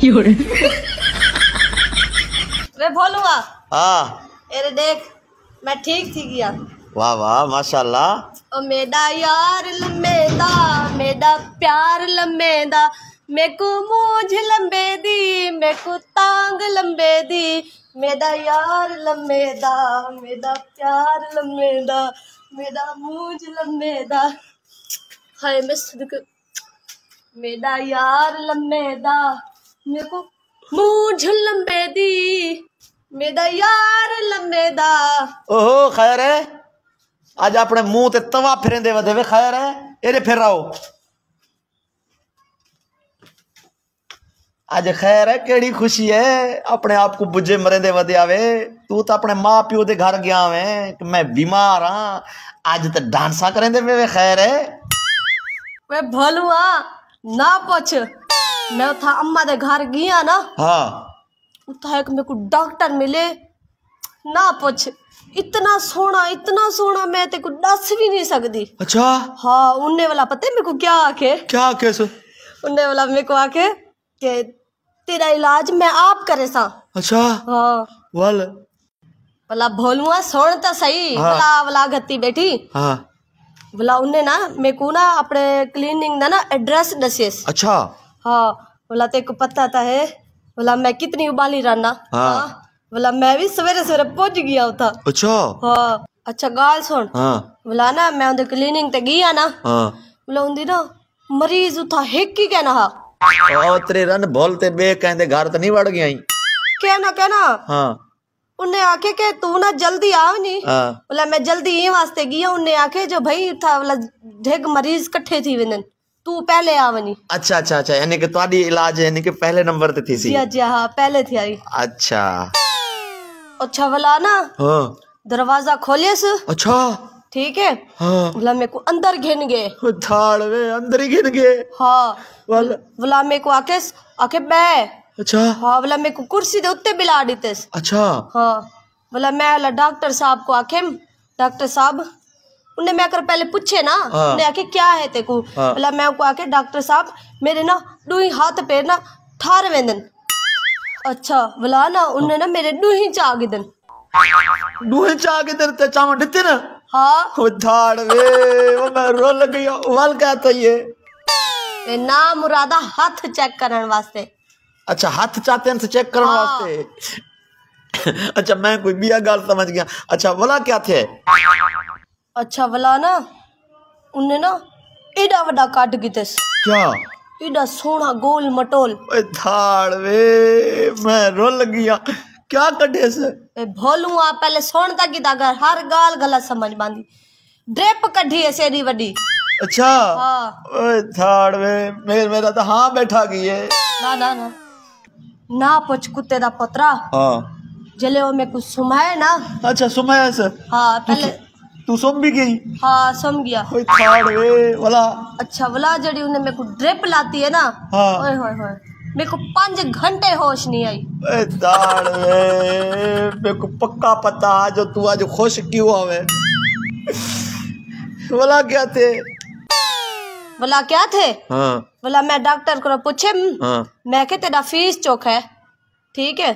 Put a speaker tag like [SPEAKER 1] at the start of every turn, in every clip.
[SPEAKER 1] अरे हाँ।
[SPEAKER 2] देख मैं ठीक थी गया
[SPEAKER 1] वाह वाह माशाल्लाह
[SPEAKER 2] ओ यार लमेदा मेरा प्यार लमेदा मेको मूझ लंबे दी मेको तांग लंबे दी मेरा यार लंबे दा प्यार लंबे दा मेरा मूझ हाय मैं मेरा यार लंबे मेरे को मूझ लंबे दी मेरा यार लंबे दा
[SPEAKER 1] ओहो खैर है आज अपने मुंह ते तवा फिरेंदे वदे वे खैर है एरे फिर आओ अज खैर है केड़ी खुशी है अपने आप को बुझे मरेंदे वदे आवे तू तो अपने मां प्यो दे घर गया वे कि मैं बीमार हाँ अज तो डांसा करेंदे वे खैर
[SPEAKER 2] है वे भलुआ ना पूछ मैं था अम्मा दे घर गया ना हाँ उठा एक मेरे को डॉक्टर मिले ना पूछ इतना सोना इतना सोना मैं ते को दस भी नहीं सकती अच्छा हाँ उन्ने वाला पता है मेरे को क्या आके क्या आके सो उन्ने वाला मेरे को आके के तेरा इलाज मैं आप करे सा अच्छा हाँ वाल वाला भोलुआ सोन तो सही हाँ। वाला गत्ती बैठी हाँ वाला उन्ने ना मेरे को ना अपने क्लीनिंग ना ना एड्रेस दसियस अच्छा हाँ बोला तेरे को पता था है बोला मैं कितनी उबाली रहना हाँ।, हाँ। बोला मैं भी सवेरे सवेरे पहुंच गया था अच्छा हाँ अच्छा गाल सुन हाँ। बोला ना मैं उनके क्लीनिंग ते गया ना हाँ। बोला उन्हें ना मरीज उठा हिक ही कहना हा
[SPEAKER 1] ओ तेरे रन बोलते बे कहंदे घर तो नहीं वड़ गया कहना कहना हाँ
[SPEAKER 2] उन्हें आखे के तू ना जल्दी आओ नी हाँ बोला मैं जल्दी ये वास्ते गया उन्हें आखे जो भाई उठा बोला ढेग मरीज कट्ठे थी वेंदन तू पहले आवनी
[SPEAKER 1] अच्छा अच्छा अच्छा यानी कि ਤੁਹਾਡੀ इलाज यानी कि पहले नंबर पे थी सी जी
[SPEAKER 2] जी हां पहले थी आई अच्छा अच्छा वाला ना हां दरवाजा खोले से अच्छा ठीक है हाँ। वला मेरे को अंदर घिन गए थाड़ वे अंदर ही घिन गए हाँ वला मेरे को आके आके मैं अच्छा हाँ वला मेरे को कुर्सी दे उत्ते बिला दीतेस अच्छा हाँ वला मैं डॉक्टर साहब को आके डॉक्टर साहब उन्हें मैं अगर पहले पूछे ना हाँ। उन्हें आके क्या है तेको हाँ। बोला मैं आके डॉक्टर साहब मेरे ना डूही हाथ पैर ना थार वेंदन अच्छा बोला ना उन्हें ना मेरे डूही चाग दन डूही चाग दन ते चामा दिते ना हाँ धाड़ थार वे वो मैं रो लग गया वाल क्या था ये ते ना मुरादा हाथ चेक करने वास्ते
[SPEAKER 1] अच्छा हाथ चाहते हैं तो चेक करने हाँ। वास्ते अच्छा मैं कोई बिया गाल समझ गया अच्छा बोला क्या थे
[SPEAKER 2] अच्छा भला ना उनने ना एडा वडा काट गितस क्या एडा सोना गोल मटोल ओए थाड़ वे मैं रोल गया क्या कटेस ए भोलू आ पहले सोन ता गिदा कर हर गाल गलत समझ बांधी ड्रेप कढी है सेरी वडी
[SPEAKER 1] अच्छा हां ओए थाड़ वे मेर मेरा तो हां बैठा गई है
[SPEAKER 2] ना ना ना ना पुछ कुत्ते दा पोतरा हां जले ओ में कुछ सुमाए ना अच्छा सुमाया सर हां पहले अच्छा। तू सम भी गई हाँ सम गया ओए थाड़ वे वाला अच्छा वाला जड़ी उन्हें मेरे को ड्रिप लाती है ना हाँ ओए होए होए मेरे को पांच घंटे होश नहीं आई
[SPEAKER 1] ए दाड़ वे मेरे को पक्का पता
[SPEAKER 2] जो तू आज खुश क्यों आवे वाला क्या थे वाला क्या थे हाँ। वाला मैं डॉक्टर को पूछे हम्म, हाँ। मैं के तेरा फीस चौक है ठीक है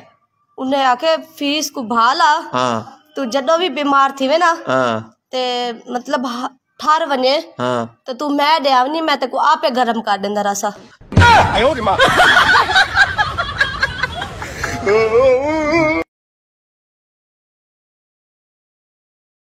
[SPEAKER 2] उन्हें आके फीस को भाला हाँ। तू जदो भी बीमार थी वे ना हाँ। ਤੇ ਮਤਲਬ ਥਰ ਵਨੇ ਹਾਂ ਤੇ ਤੂੰ ਮੈਂ ਡਿਆ ਨਹੀਂ ਮੈਂ ਤੇ ਕੋ ਆਪੇ ਗਰਮ ਕਰ ਦਿੰਦਾ ਰਸਾ ਆਏ ਹੋ ਮਾਂ